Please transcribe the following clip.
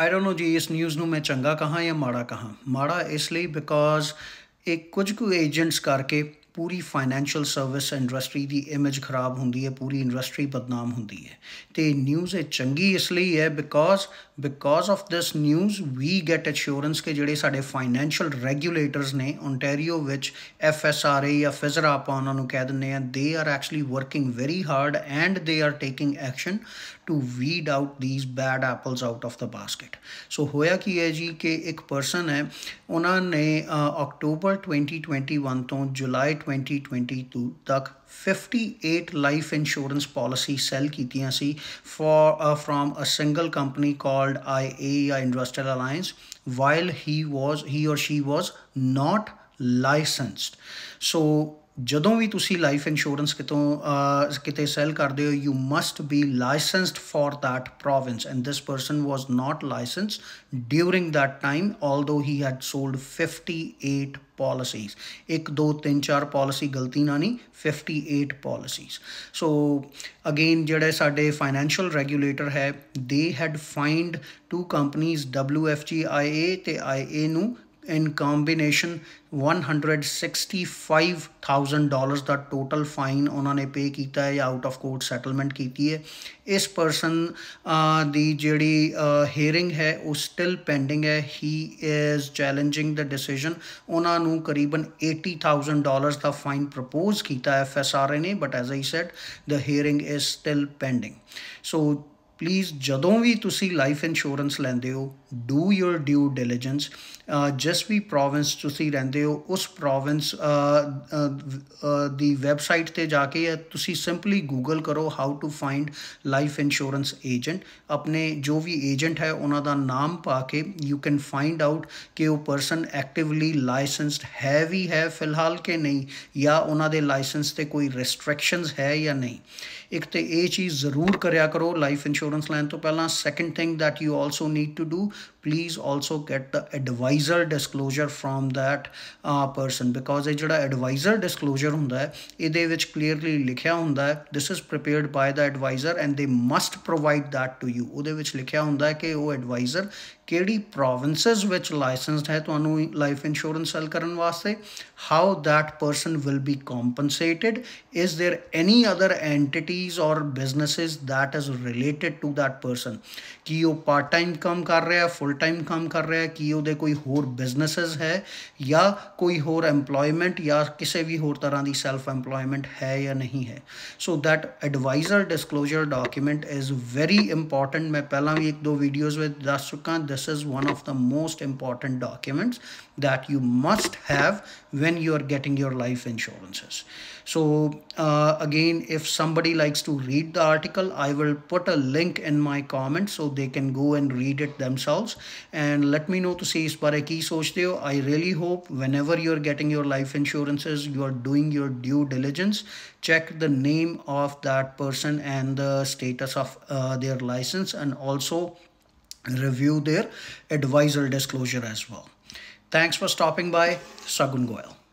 I don't know ਜੀ ਇਸ news ਨੂੰ ਮੈਂ ਚੰਗਾ ਕਹਾ ਜਾਂ ਮਾੜਾ ਕਹਾ ਮਾੜਾ ਇਸ ਲਈ ਬਿਕੋਜ਼ ਇਹ ਕੁਝ ਕੁ ਏਜੰਟਸ ਕਰਕੇ پوری فائنینشیل سروس انڈسٹری کی امیج خراب ہوں پوری انڈسٹری بدنام ہوں نیوز یہ چنگی اس لیے ہے because because of this news we get assurance کہ جڑے سارے فائنینشیل ریگولیٹرز نے اونٹیریوچ ایف ایس آر اے یا فزرا آپ کو کہہ دینا they are actually working very hard and they are taking action to weed out these bad apples out of the basket so ہوا کی ہے جی کہ ایک پرسن ہے انہوں نے اکٹوبر ٹوینٹی ٹوئنٹی ون تو جولائی ٹوئنٹی ٹو تک fifty eight life insurance policy sell کی from a single company called I A Industrial Alliance while he was he or she was not licensed so ਜਦੋਂ ਵੀ ਤੁਸੀਂ life insurance ਕਿਤੋਂ ਕਿਤੇ sell ਕਰਦੇ ਹੋ you must be licensed for that province and this person was not licensed during that time although he had sold 58 policies 1 2 3 4 policy ਗਲਤੀ ਨਾ ਨਹੀਂ 58 policies so again ਜਿਹੜੇ ਸਾਡੇ ਫਾਈਨੈਂਸ਼ੀਅਲ ਰੈਗੂਲੇਟਰ ਹੈ they had fined two companies WFGIA ਤੇ IA ਨੂੰ in combination one hundred sixty five thousand dollars کا total fine انہوں نے پے کیا آؤٹ آف کوٹ سیٹلمینٹ کی اس پرسن دی جہی ہیئرنگ ہے وہ سٹ پینڈنگ ہے ہی از چیلنجنگ دا ڈسیزن انہوں نے قریب ایٹی تھاؤزنڈ ڈالرز کا فائن پرپوز کیا ہے فیس آر نے but as of yet the hearing is still pending so please جدو بھی تھی لائف انشورنس لیند ڈو یور ڈیو ڈیلیجنس جس بھی پرووینس تھی روڈ ہو اس پروونس دی ویبسائٹ پہ جا کے یا تمپلی گوگل کرو how to find life insurance agent اپنے جو بھی ایجنٹ ہے انہوں کا نام پا کے یو کین فائنڈ آؤٹ کہ وہ پرسن ایکٹولی لائسنسڈ ہے بھی ہے فی الحال کے نہیں یا انہوں کے لائسنس سے کوئی ریسٹرکشنز ہے یا نہیں ایک تو یہ چیز ضرور کریا کرو لائف انشورینس لین تو پہلے second thing that you also need to do please also get the advisor disclosure from the person جاوائزر ڈسکلوجرلی لکھا ہوتا ہے this is prepared by the advisor and they must provide that to you اس لکھا ہوتا ہے کہ وہ ایڈوائزر کہڑی پروونسز لائسنسڈ ہے تائف انشورنس سیل کرنے واسطے how that person will be compensated is there any other entities or businesses that is related to that person کہ وہ پارٹ ٹائم کم کر رہا ہے فل ٹائم کام کر رہا ہے article I will put link in my comment so then go and read its yourselves and let me know see. ਇਸ ਬਾਰੇ ਕੀ sochte ho. I really hope whenever you are getting your life insurances you are doing your due diligence check the name of that person and the status of uh, their license and also review their advisor disclosure as well thanks for stopping by sagun goyal